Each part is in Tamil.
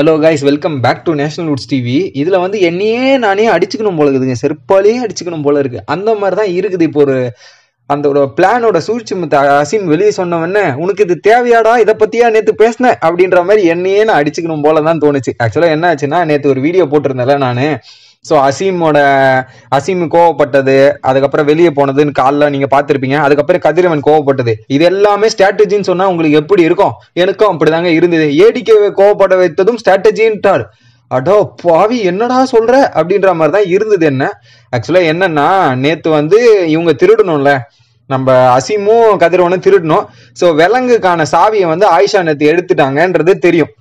hello guys welcome back to national woods TV இதில் வந்து என்னையே நானே அடிச்சுக்கணும் போல இருக்குதுங்க செருப்பாலேயே அடிச்சுக்கணும் போல இருக்கு அந்த மாதிரி தான் இருக்குது இப்போ ஒரு அந்த ஒரு பிளானோட சூழ்ச்சி அசீம் வெளியே சொன்னவொடனே உனக்கு இது தேவையாடா இதை பத்தியா நேற்று பேசினேன் அப்படின்ற மாதிரி என்னையே நான் அடிச்சுக்கணும் போல தான் தோணுச்சு ஆக்சுவலாக என்ன ஆச்சுன்னா நேற்று ஒரு வீடியோ போட்டிருந்தேன்ல நான் ஸோ அசீமோட அசீம் கோவப்பட்டது அதுக்கப்புறம் வெளியே போனதுன்னு காலில் நீங்கள் பார்த்துருப்பீங்க அதுக்கப்புறம் கதிரவன் கோவப்பட்டது இது எல்லாமே ஸ்ட்ராட்டஜின்னு சொன்னால் உங்களுக்கு எப்படி இருக்கும் எனக்கும் அப்படிதாங்க இருந்தது ஏடிக்கை கோவப்பட வைத்ததும் ஸ்ட்ராட்டஜின்ட்டார் அடோ பாவி என்னடா சொல்ற அப்படின்ற மாதிரி தான் இருந்தது என்ன ஆக்சுவலா என்னன்னா நேத்து வந்து இவங்க திருடணும்ல நம்ம அசீமும் கதிரவனும் திருடணும் ஸோ விலங்குக்கான சாவியை வந்து ஆயிஷா நேத்து எடுத்துட்டாங்கன்றது தெரியும்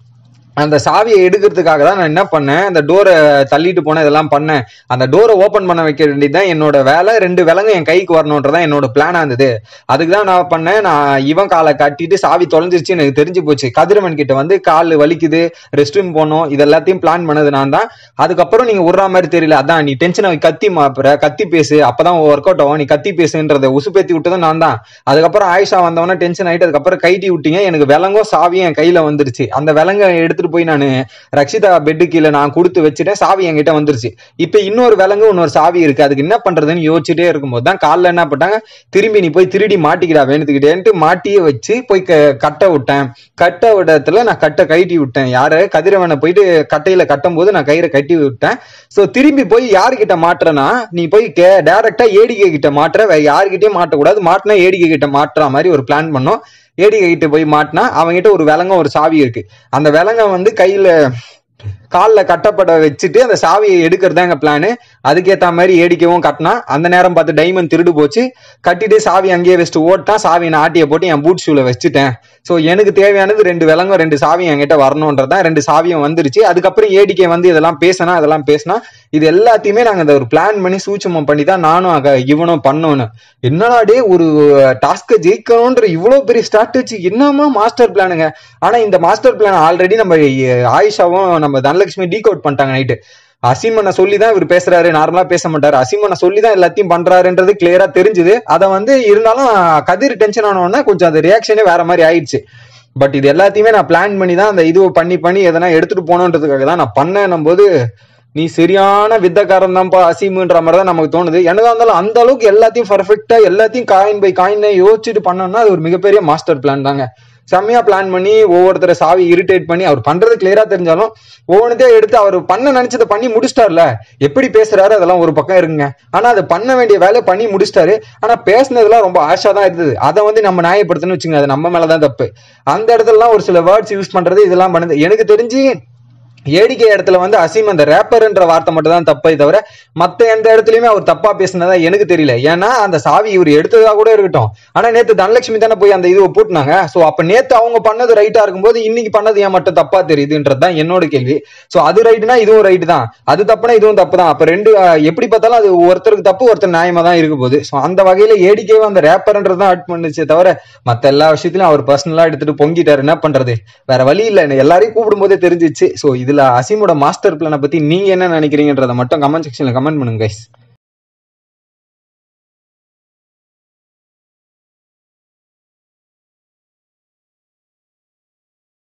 அந்த சாவியை எடுக்கிறதுக்காக தான் நான் என்ன பண்ணேன் அந்த டோரை தள்ளிட்டு போனேன் இதெல்லாம் பண்ணேன் அந்த டோரை ஓப்பன் பண்ண வைக்க வேண்டியது தான் என்னோட வேலை ரெண்டு விலங்கு என் கைக்கு வரணுன்றதான் என்னோட பிளானாக இருந்தது அதுக்கு தான் நான் பண்ணேன் நான் இவன் காலை கட்டிட்டு சாவி தொலைஞ்சிருச்சு எனக்கு தெரிஞ்சு போச்சு கதிரவன் கிட்ட வந்து கால் வலிக்குது ரெஸ்ட் ரூம் போனோம் இது எல்லாத்தையும் பிளான் பண்ணது நான் தான் அதுக்கப்புறம் நீங்கள் உடுற மாதிரி தெரியல அதான் நீ டென்ஷன் கத்தி மாப்புற கத்தி பேசு அப்பதான் ஒர்க் அவுட் ஆகும் நீ கத்தி பேசுன்றதை உசுப்பேத்தி விட்டதும் நான் தான் அதுக்கப்புறம் ஆயிஷா வந்தவன டென்ஷன் ஆகிட்டு அதுக்கப்புறம் கைட்டி விட்டீங்க எனக்கு விலங்கும் சாவியும் என் கையில் வந்துருச்சு அந்த விலங்கை எடுத்து எடுத்துட்டு போய் நான் ரக்ஷிதா பெட்டு கீழே நான் கொடுத்து வச்சுட்டேன் சாவி என்கிட்ட வந்துருச்சு இப்போ இன்னொரு விலங்கு இன்னொரு சாவி இருக்கு அதுக்கு என்ன பண்றதுன்னு யோசிச்சுட்டே இருக்கும்போது தான் காலில் என்ன பண்ணிட்டாங்க திரும்பி நீ போய் திருடி மாட்டிக்கிடா வேணுத்துக்கிட்டேன்ட்டு மாட்டியே வச்சு போய் கட்ட விட்டேன் கட்ட விடத்துல நான் கட்டை கட்டி விட்டேன் யாரு கதிரவனை போயிட்டு கட்டையில கட்டும் போது நான் கயிறை கட்டி விட்டேன் ஸோ திரும்பி போய் யாருக்கிட்ட மாட்டுறேன்னா நீ போய் கே டைரக்டா ஏடிக்கை கிட்ட மாட்டுற வேற யாருக்கிட்டே மாட்டக்கூடாது மாட்டினா ஏடிக்கை கிட்ட மாட்டுற மாதிரி ஒரு பிளான் பண்ணோம் ஏடி கிட்ட போய் மாட்டினா அவங்ககிட்ட ஒரு விலங்கம் ஒரு சாவி இருக்கு அந்த விலங்கம் வந்து கையில காலில் கட்டப்பட வச்சுட்டு அந்த சாவியை எடுக்கிறது தான் எங்க பிளானு அதுக்கேற்ற மாதிரி ஏடிக்கவும் கட்டினா அந்த நேரம் பார்த்து டைமண்ட் திருடு போச்சு கட்டிட்டு சாவி அங்கேயே வச்சுட்டு ஓட்டா சாவி நான் ஆட்டியை போட்டு என் பூட் ஷூவில் வச்சுட்டேன் ஸோ எனக்கு தேவையானது ரெண்டு விலங்கும் ரெண்டு சாவியும் என்கிட்ட வரணுன்றதான் ரெண்டு சாவியும் வந்துருச்சு அதுக்கப்புறம் ஏடிக்கே வந்து இதெல்லாம் பேசினா அதெல்லாம் பேசினா இது எல்லாத்தையுமே நாங்கள் அதை ஒரு பிளான் பண்ணி சூட்சமம் பண்ணி தான் நானும் இவனும் பண்ணோன்னு என்னடாடே ஒரு டாஸ்க்கை ஜெயிக்கணுன்ற இவ்வளோ பெரிய ஸ்ட்ராட்டஜி என்னமா மாஸ்டர் பிளானுங்க ஆனால் இந்த மாஸ்டர் பிளான் ஆல்ரெடி நம்ம ஆயிஷாவும் நம்ம தனலட்சுமி டீக் அவுட் பண்ணிட்டாங்க நைட்டு அசிமனை சொல்லி தான் இவர் பேசுறாரு நார்மலா பேச மாட்டாரு அசிமனை சொல்லி தான் எல்லாத்தையும் பண்றாருன்றது கிளியரா தெரிஞ்சுது அதை வந்து இருந்தாலும் கதிர் டென்ஷன் ஆனோடனே கொஞ்சம் அந்த ரியாக்ஷனே வேற மாதிரி ஆயிடுச்சு பட் இது எல்லாத்தையுமே நான் பிளான் பண்ணி தான் அந்த இதுவை பண்ணி பண்ணி எதனா எடுத்துட்டு போனோன்றதுக்காக தான் நான் பண்ணேன் போது நீ சரியான வித்தக்காரன் தான்ப்பா அசீமுன்ற மாதிரி தான் நமக்கு தோணுது எனக்கு இருந்தாலும் அந்த அளவுக்கு எல்லாத்தையும் பர்ஃபெக்டா எல்லாத்தையும் காயின் பை காயினை யோசிச்சுட்டு பண்ணோம்னா அது ஒரு மிகப்பெரிய மாஸ்டர் பிளான் தாங்க செம்மையா பிளான் பண்ணி ஒவ்வொருத்தரை சாவி இரிட்டேட் பண்ணி அவர் பண்றது கிளியரா தெரிஞ்சாலும் ஒவ்வொன்றதே எடுத்து அவர் பண்ண நினைச்சதை பண்ணி முடிச்சிட்டார்ல எப்படி பேசுறாரு அதெல்லாம் ஒரு பக்கம் இருக்குங்க ஆனா அதை பண்ண வேண்டிய வேலை பண்ணி முடிச்சிட்டாரு ஆனா பேசுனதுலாம் ரொம்ப ஆஷா தான் இருந்தது அதை வந்து நம்ம நியாயப்படுத்தணும்னு வச்சுங்க அது நம்ம மேலதான் தப்பு அந்த இடத்துலலாம் ஒரு சில வேர்ட்ஸ் யூஸ் பண்றது இதெல்லாம் பண்ணுது எனக்கு தெரிஞ்சு ஏடிக்கை இடத்துல வந்து அசீம் அந்த ரேப்பர்ன்ற வார்த்தை மட்டும் தான் தப்பை தவிர மற்ற எந்த இடத்துலயுமே அவர் தப்பா பேசினதா எனக்கு தெரியல ஏன்னா அந்த சாவி இவர் எடுத்ததா கூட இருக்கட்டும் ஆனா நேத்து தனலட்சுமி தானே போய் அந்த இதுவை பூட்டினாங்க சோ அப்ப நேத்து அவங்க பண்ணது ரைட்டா இருக்கும்போது இன்னைக்கு பண்ணது ஏன் மட்டும் தப்பா தெரியுதுன்றதுதான் என்னோட கேள்வி சோ அது ரைட்டுனா இதுவும் ரைட்டு தான் அது தப்புனா இதுவும் தப்பு தான் அப்ப ரெண்டு எப்படி பார்த்தாலும் அது ஒருத்தருக்கு தப்பு ஒருத்தர் நியாயமா தான் இருக்க போது சோ அந்த வகையில ஏடிகேவை அந்த ரேப்பர்ன்றது தான் ஆட் பண்ணுச்சே தவிர மத்த எல்லா விஷயத்திலும் அவர் பர்சனலா எடுத்துட்டு பொங்கிட்டாரு என்ன பண்றது வேற வழி இல்ல எல்லாரையும் கூப்பிடும் போதே தெரிஞ்சிச்சு சோ இதுல இதுல அசீமோட மாஸ்டர் பிளானை பத்தி நீங்க என்ன நினைக்கிறீங்கன்றத மட்டும் கமெண்ட் செக்ஷன்ல கமெண்ட் பண்ணுங்க